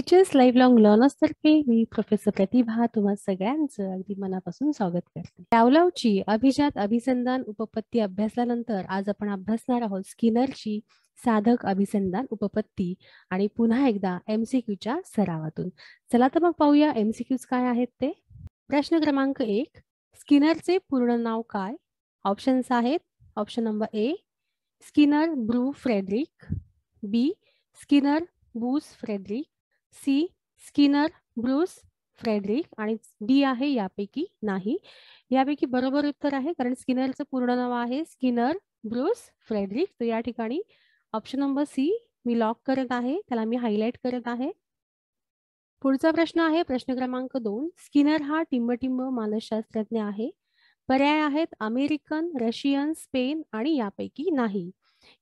teachers life long learners तर्फे मी professor प्रतिभा तुम्हा सगळ्यांचं अगदी मनापासून स्वागत करते लावलावची अभिजात अभिसंधान उपपत्ती अभ्यासानंतर आज आपण अभ्यासणार आहोत स्किनरची साधक अभिसंधान उपपत्ती आणि पुन्हा एकदा एमसीक्यूच्या सरावातून चला तर मग पाहूया एमसीक्यूज काय आहेत ते प्रश्न क्रमांक एक स्किनरचे पूर्ण नाव काय ऑप्शन्स आहेत ऑप्शन नंबर ए स्किनर ब्रू फ्रेडरिक बी स्किनर बूस Frederick C Skinner Bruce Frederick आणि डी आहे यापैकी नाही यापैकी बरोबर उत्तर आहे कारण स्किनरचं पूर्ण नाव आहे स्किनर ब्रूस फ्रेडरिक तर या ठिकाणी ऑप्शन नंबर सी मी लॉक करत आहे त्याला मी हायलाईट करत आहे पुढचा प्रश्न आहे प्रश्न क्रमांक दोन स्किनर हा टिंबटिंब मानसशास्त्रज्ञ आहे पर्याय आहेत अमेरिकन रशियन स्पेन आणि यापैकी नाही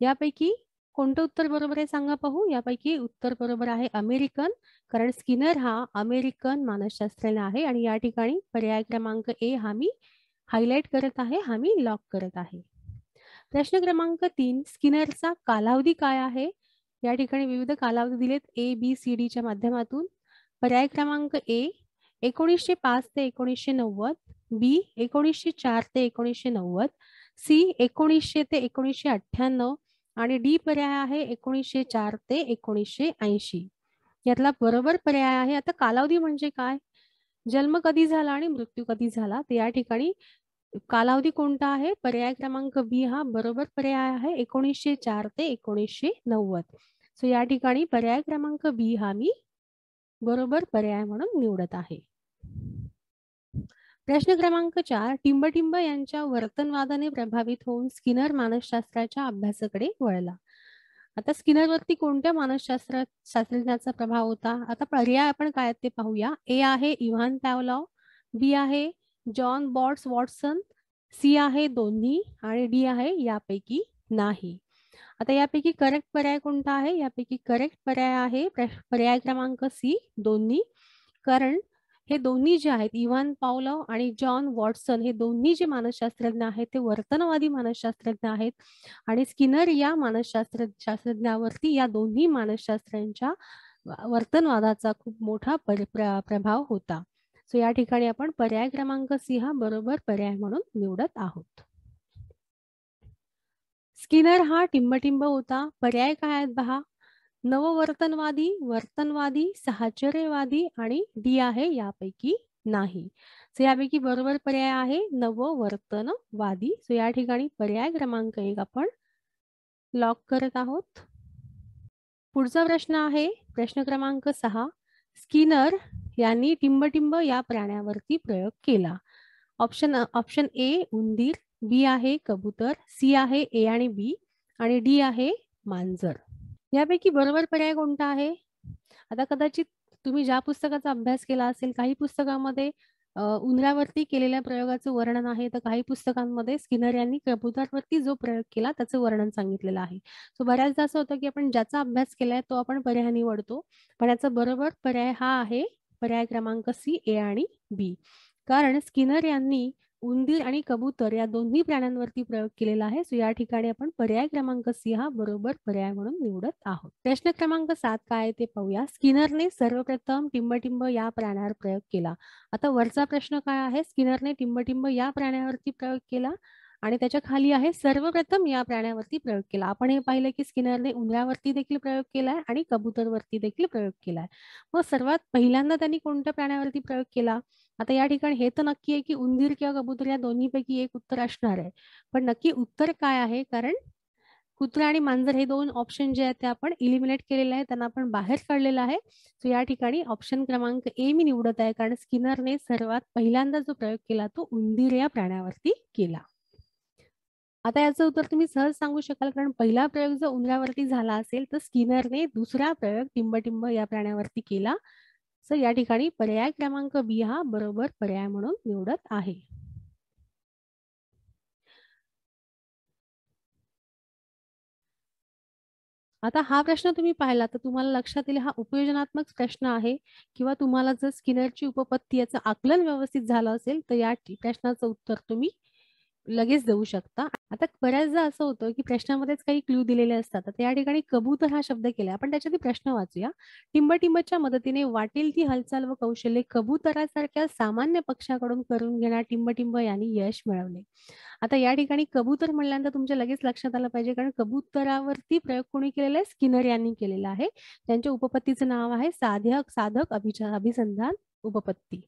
यापैकी कोणतं उत्तर बरोबर आहे सांगा पाहू यापैकी उत्तर बरोबर आहे अमेरिकन कारण स्किनर हा अमेरिकन मानसशास्त्रज्ञ आहे आणि या ठिकाणी पर्याय क्रमांक ए हा मी हायलाइट करत आहे हा मी लॉक करत आहे प्रश्न क्रमांक तीन स्किनरचा कालावधी काय आहे या ठिकाणी विविध कालावधी दिलेत ए बी सी डीच्या माध्यमातून पर्याय क्रमांक ए एकोणीसशे पाच ते एकोणीसशे नव्वद बी एकोणीसशे चार ते एकोणीसशे नव्वद सी एकोणीसशे ते एकोणीसशे अठ्ठ्याण्णव आणि डी पर्याय आहे एकोणीसशे चार ते एकोणीसशे ऐंशी यातला बरोबर पर्याय आहे आता कालावधी म्हणजे काय जन्म कधी झाला आणि मृत्यू कधी झाला तर या ठिकाणी कालावधी कोणता आहे पर्याय क्रमांक बी हा बरोबर पर्याय आहे एकोणीसशे चार ते एकोणीसशे नव्वद सो या ठिकाणी पर्याय क्रमांक बी हा मी बरोबर पर्याय म्हणून निवडत आहे प्रश्न क्रमांक चार टिंबटिंब यांच्या वर्तनवादाने प्रभावित होऊन स्किनर मानसशास्त्राच्या अभ्यासाकडे वळला आता स्किनर वरती कोणत्या मानसशास्त्र शास्त्रज्ञाचा प्रभाव होता आता पर्याय आपण काय ते पाहूया ए आहे इव्हान पॅवलॉव बी आहे जॉन बॉट्स वॉटसन सी आहे दोन्ही आणि डी आहे यापैकी नाही आता यापैकी करेक्ट पर्याय कोणता आहे यापैकी करेक्ट पर्याय आहे पर्याय क्रमांक सी दोन्ही कारण हे दोन्ही जे आहेत इवान पावलो आणि जॉन वॉटसन हे दोन्ही जे मानसशास्त्रज्ञ आहेत ते वर्तनवादी मानसशास्त्रज्ञ आहेत आणि स्किनर या मानसशास्त्र शास्त्रज्ञावरती या दोन्ही मानसशास्त्रांच्या वर्तनवादाचा खूप मोठा प्रभाव होता सो या ठिकाणी आपण पर्याय क्रमांक सी हा बरोबर पर्याय म्हणून निवडत आहोत स्किनर हा टिंबटिंब होता पर्याय काय आहेत पहा नववर्तनवादी वर्तनवादी साहचर्यवादी आणि डी आहे यापैकी नाही सो यापैकी बरोबर पर्याय आहे नववर्तनवादी सो या ठिकाणी पर्याय क्रमांक एक आपण लॉक करत आहोत पुढचा प्रश्न आहे प्रश्न क्रमांक सहा स्किनर यांनी टिंबटिंब या प्राण्यावरती प्रयोग केला ऑप्शन ऑप्शन ए उंदीर बी आहे कबूतर सी आहे ए आणि बी आणि डी आहे मांजर यापैकी बरोबर पर्याय कोणता आहे आता कदाचित तुम्ही ज्या पुस्तकाचा अभ्यास केला असेल काही पुस्तकामध्ये उंदरावरती केलेल्या प्रयोगाचं वर्णन आहे तर काही पुस्तकांमध्ये स्किनर यांनी कबुतरवरती जो प्रयोग केला त्याचं वर्णन सांगितलेलं आहे सो बऱ्याचदा असं होतं की आपण ज्याचा अभ्यास केलाय तो आपण पर्याय निवडतो पण याचा बरोबर पर्याय हा आहे पर्याय क्रमांक सी ए आणि बी कारण स्किनर यांनी उंदीर आणि कबूतर या दोन्ही प्राण्यांवरती प्रयोग केलेला आहे सो या ठिकाणी आपण पर्याय क्रमांक सी हा बरोबर पर्याय म्हणून निवडत आहोत प्रश्न क्रमांक सात काय ते पाहूया स्किनरने सर्वप्रथम टिंबटिंब या प्राण्यावर प्रयोग केला आता वरचा प्रश्न काय आहे स्किनरने टिंबटिंब या प्राण्यावरती प्रयोग केला आणि त्याच्या खाली आहे सर्वप्रथम या प्राण्यावरती प्रयोग केला आपण हे पाहिलं की स्किनरने उंदरावरती देखील प्रयोग केलाय आणि कबूतरवरती देखील प्रयोग केलाय मग सर्वात पहिल्यांदा त्यांनी कोणत्या प्राण्यावरती प्रयोग केला आता या ठिकाणी हे तर नक्की आहे की उंदीर किंवा कबूतर या दोन्हीपैकी एक उत्तर असणार आहे पण नक्की उत्तर काय आहे कारण कुत्रा आणि मांजर हे दोन ऑप्शन जे आहेत ते आपण इलिमिनेट केलेले आहे त्यांना आपण बाहेर काढलेलं आहे सो या ठिकाणी ऑप्शन क्रमांक ए मी निवडत आहे कारण स्किनरने सर्वात पहिल्यांदा जो प्रयोग केला तो उंदीर या प्राण्यावरती केला आता याचं उत्तर तुम्ही सहज सांगू शकाल कारण पहिला प्रयोग जर उंदरावरती झाला असेल तर स्किनरने दुसरा प्रयोग टिंबटिंब या प्राण्यावरती केला तर या ठिकाणी पर्याय क्रमांक बी हा बरोबर पर्याय म्हणून निवडत आहे आता हा प्रश्न तुम्ही पाहिला तर तुम्हाला लक्षात येईल हा उपयोजनात्मक प्रश्न आहे किंवा तुम्हाला जर स्किनरची उपपत्ती याचं आकलन व्यवस्थित झालं असेल तर या प्रश्नाचं उत्तर तुम्ही लगेच देऊ शकता आता बऱ्याचदा असं होतं की प्रश्नामध्येच काही क्ल्यू दिलेले असतात तर या ठिकाणी कबूतर हा शब्द केला आपण त्याच्यात प्रश्न वाचूया टिंबटिंबच्या मदतीने वाटेल ती हालचाल व कौशल्य कबूतरासारख्या सामान्य पक्षाकडून करून घेणार टिंबटिंब यांनी यश मिळवले आता या ठिकाणी कबूतर म्हणल्यानंतर तुमच्या लगेच लक्षात आलं पाहिजे कारण कबूतरावरती प्रयोग कोणी केलेला आहे स्किनर यांनी केलेला आहे त्यांच्या उपपत्तीचं नाव आहे साधक साधक अभिचा अभिसंधान उपपत्ती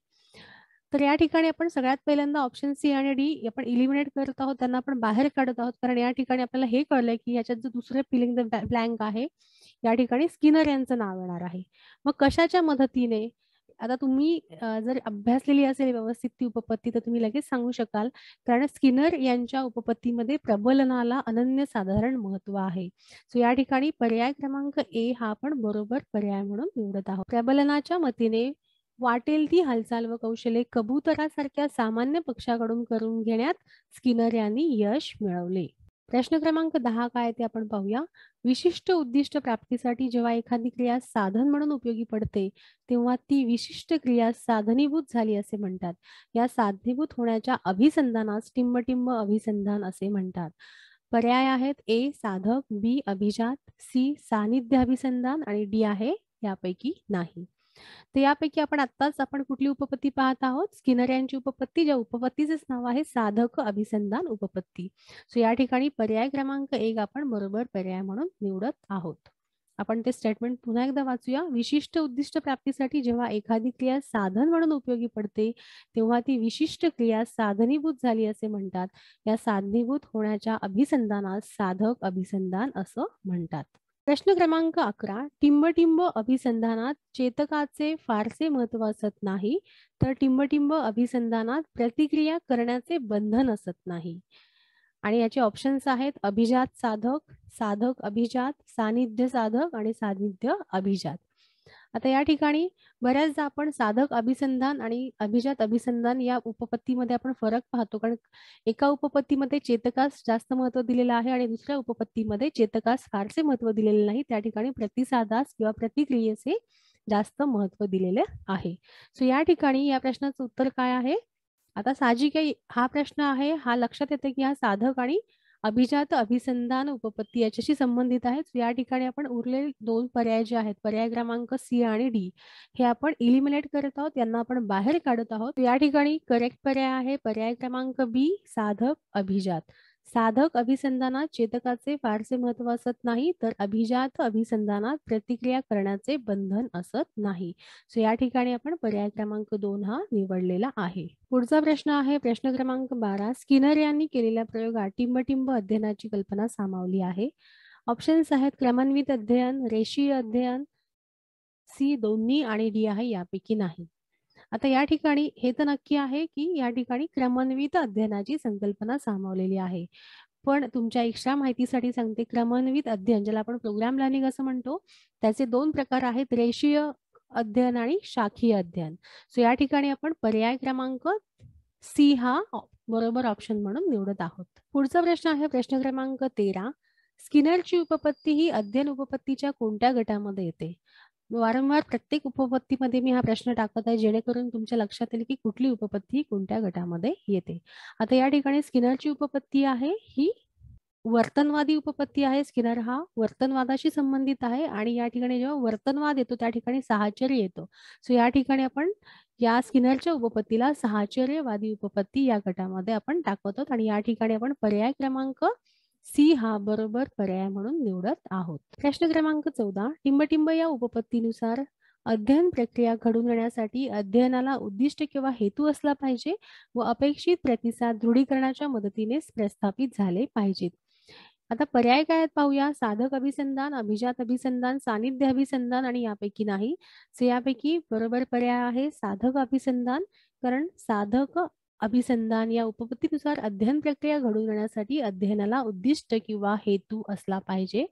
तर या ठिकाणी आपण सगळ्यात पहिल्यांदा ऑप्शन सी आणि डी आपण इलिमिनेट करत आहोत त्यांना आपण बाहेर काढत आहोत कारण या ठिकाणी आपल्याला हे कळलंय की याच्यात जो दुसरं फिलिंग द ब्लँक आहे या ठिकाणी स्किनर यांचं नाव येणार आहे मग कशाच्या मदतीने आता तुम्ही जर अभ्यासलेली असेल व्यवस्थित ती उपपत्ती तर तुम्ही लगेच सांगू शकाल कारण स्किनर यांच्या उपपत्तीमध्ये प्रबलनाला अनन्य साधारण महत्व आहे सो या ठिकाणी पर्याय क्रमांक ए हा आपण बरोबर पर्याय म्हणून निवडत आहोत प्रबलनाच्या मतीने वाटेल ती हालचाल व कौशल्य कबूतरासारख्या सामान्य पक्षाकडून करून घेण्यात स्किनर यांनी यश मिळवले प्रश्न क्रमांक दहा काय ते आपण पाहूया विशिष्ट उद्दिष्ट प्राप्तीसाठी जेव्हा एखादी क्रिया साधन म्हणून उपयोगी पडते तेव्हा ती विशिष्ट क्रिया साधनीभूत झाली असे म्हणतात या साधनीभूत होण्याच्या अभिसंधानास टिंबटिंब अभिसंधान असे म्हणतात पर्याय आहेत ए साधक बी अभिजात सी सानिध्य अभिसंधान आणि डी आहे यापैकी नाही तर यापैकी आपण आत्ताच आपण कुठली उपपत्ती पाहत आहोत स्किनर यांची उपपत्ती ज्या उपपत्तीचेच नाव आहे साधक अभिसंधान उपपत्ती सो या ठिकाणी पर्याय क्रमांक एक आपण बरोबर पर्याय म्हणून निवडत आहोत आपण ते स्टेटमेंट पुन्हा एकदा वाचूया विशिष्ट उद्दिष्ट प्राप्तीसाठी जेव्हा एखादी क्रिया साधन म्हणून उपयोगी पडते तेव्हा ती विशिष्ट क्रिया साधनीभूत झाली असे म्हणतात या साधनीभूत होण्याच्या अभिसंधानास साधक अभिसंधान असं म्हणतात प्रश्न क्रमांक अकरा टिंबटिंब अभिसंधानात चेतकाचे फारसे महत्व असत नाही तर टिंबटिंब अभिसंधानात प्रतिक्रिया करण्याचे बंधन असत नाही आणि याचे ऑप्शन्स आहेत अभिजात साधक साधक अभिजात सानिध्य साधक आणि सानिध्य अभिजात आता या ठिकाणी बऱ्याचदा आपण साधक अभिसंधान आणि अभिजात अभिसंधान या उपपत्तीमध्ये आपण फरक पाहतो कारण एका उपपत्तीमध्ये चेतकास जास्त महत्व दिलेलं आहे आणि दुसऱ्या उपपत्तीमध्ये चेतकास फारसे महत्व दिलेले नाही त्या ठिकाणी प्रतिसादास किंवा प्रतिक्रियेचे जास्त महत्व दिलेले आहे सो या ठिकाणी या प्रश्नाचं उत्तर काय आहे आता साहजिक हा प्रश्न आहे हा लक्षात येते की हा साधक आणि अभिजात अभिसंधान उपपत्ती याच्याशी संबंधित आहेत या ठिकाणी आपण उरलेले दोन पर्याय जे आहेत पर्याय क्रमांक सी आणि डी हे आपण इलिमिनेट करत आहोत यांना आपण बाहेर काढत आहोत या ठिकाणी करेक्ट पर्याय आहे पर्याय क्रमांक बी साधक अभिजात साधक अभिसंधानात चेतकाचे फारसे महत्व असत नाही तर अभिजात अभिसंधानात प्रतिक्रिया करण्याचे बंधन असत नाही सो या ठिकाणी आपण पर्याय क्रमांक दोन हा निवडलेला आहे पुढचा प्रश्न आहे प्रश्न क्रमांक बारा स्किनर यांनी केलेल्या प्रयोगात टिंबटिंब अध्ययनाची कल्पना सामावली आहे ऑप्शन्स आहेत क्रमान्वित अध्ययन रेषीय अध्ययन सी दोन्ही आणि डी आहे यापैकी नाही आता या ठिकाणी हे तर नक्की आहे की या ठिकाणी क्रमान्वित अध्ययनाची संकल्पना सामावलेली आहे पण तुमच्या इच्छा माहितीसाठी सांगते क्रमान्वित अध्ययन ज्याला आपण प्रोग्राम लर्निंग असं म्हणतो त्याचे दोन प्रकार आहेत रेषीय अध्ययन आणि शाखीय अध्ययन सो या ठिकाणी आपण पर्याय क्रमांक सी हा बरोबर ऑप्शन म्हणून निवडत आहोत पुढचा प्रश्न आहे प्रश्न क्रमांक तेरा स्किनरची उपपत्ती ही अध्ययन उपपत्तीच्या कोणत्या गटामध्ये येते वारंवार प्रत्येक उपपत्तीमध्ये मी हा प्रश्न टाकत आहे जेणेकरून तुमच्या लक्षात येईल की कुठली उपपत्ती कोणत्या गटामध्ये येते आता या ठिकाणी स्किनरची उपपत्ती आहे ही वर्तनवादी उपपत्ती आहे स्किनर हा वर्तनवादाशी संबंधित आहे आणि या ठिकाणी जेव्हा वर्तनवाद येतो त्या ठिकाणी सहाचर्य येतो सो या ठिकाणी आपण या स्किनरच्या उपपत्तीला सहाचर्यवादी उपपत्ती या गटामध्ये आपण दाखवतो आणि या ठिकाणी आपण पर्याय क्रमांक सी हा बरोबर पर्याय म्हणून निवडत आहोत प्रश्न क्रमांक चौदा टिंबटिंब या उपपत्तीनुसार अध्ययन प्रक्रिया घडून येण्यासाठी अध्ययनाला उद्दिष्ट किंवा हेतू असला पाहिजे व अपेक्षित प्रतिसाद दृढीकरणाच्या मदतीने प्रस्थापित झाले पाहिजेत आता पर्याय काय आहेत पाहूया साधक अभिसंधान अभिजात अभिसंधान सानिध्य अभिसंधान आणि यापैकी नाही यापैकी बरोबर पर्याय आहे साधक अभिसंधान कारण साधक अभिसंधान या उपपत्तीनुसार अध्ययन प्रक्रिया घडून येण्यासाठी अध्ययनाला उद्दिष्ट किंवा हेतू असला पाहिजे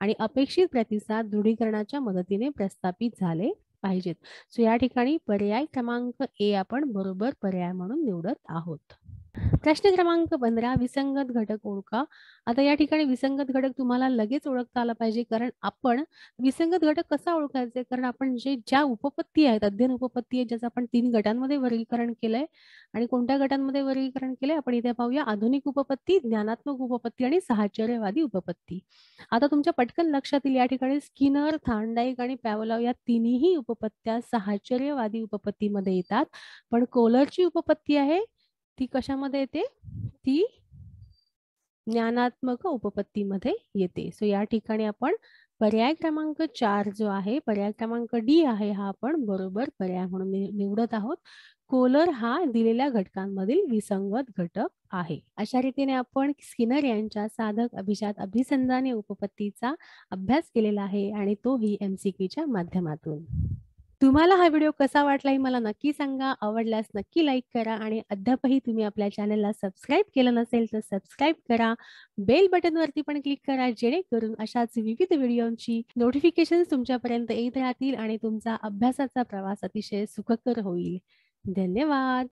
आणि अपेक्षित प्रतिसाद दृढीकरणाच्या मदतीने प्रस्थापित झाले पाहिजेत सो या ठिकाणी पर्याय क्रमांक ए आपण बरोबर पर्याय म्हणून निवडत आहोत प्रश्न क्रमांक पंधरा विसंगत घटक ओळखा आता या ठिकाणी विसंगत घटक तुम्हाला लगेच ओळखता आला पाहिजे कारण आपण विसंगत घटक कसा ओळखायचे कारण आपण जे ज्या उपपत्ती आहेत अध्ययन उपपत्ती आहेत ज्याचं आपण तीन गटांमध्ये वर्गीकरण केलंय आणि कोणत्या गटांमध्ये वर्गीकरण केलंय आपण इथे पाहूया आधुनिक उपपत्ती ज्ञानात्मक उपपत्ती आणि साहचर्यवादी उपपत्ती आता तुमच्या पटकन लक्षात येईल या ठिकाणी स्किनर थांडाईक आणि पॅवलाव या तिन्ही उपपत्त्या साहचर्यवादी उपपत्तीमध्ये येतात पण कोलरची उपपत्ती आहे ती कशामध्ये येते ती ज्ञानात्मक उपपत्तीमध्ये येते सो या ठिकाणी आपण पर्याय क्रमांक चार जो आहे पर्याय क्रमांक डी आहे हा आपण बरोबर पर्याय म्हणून निवडत आहोत कोलर हा दिलेल्या घटकांमधील विसंगत घटक आहे अशा रीतीने आपण स्किनर यांच्या साधक अभिजात अभिसंधाने उपपत्तीचा अभ्यास केलेला आहे आणि तोही एमसीक्यूच्या माध्यमातून तुम्हाला हा व्हिडिओ कसा वाटला हे मला नक्की सांगा आवडल्यास नक्की लाईक करा आणि अद्यापही तुम्ही आपल्या चॅनलला सबस्क्राईब केलं नसेल तर सबस्क्राईब करा बेल बटनवरती पण क्लिक करा जेणेकरून अशाच विविध व्हिडिओंची नोटिफिकेशन तुमच्यापर्यंत येत राहतील आणि तुमचा अभ्यासाचा प्रवास अतिशय सुखकर होईल धन्यवाद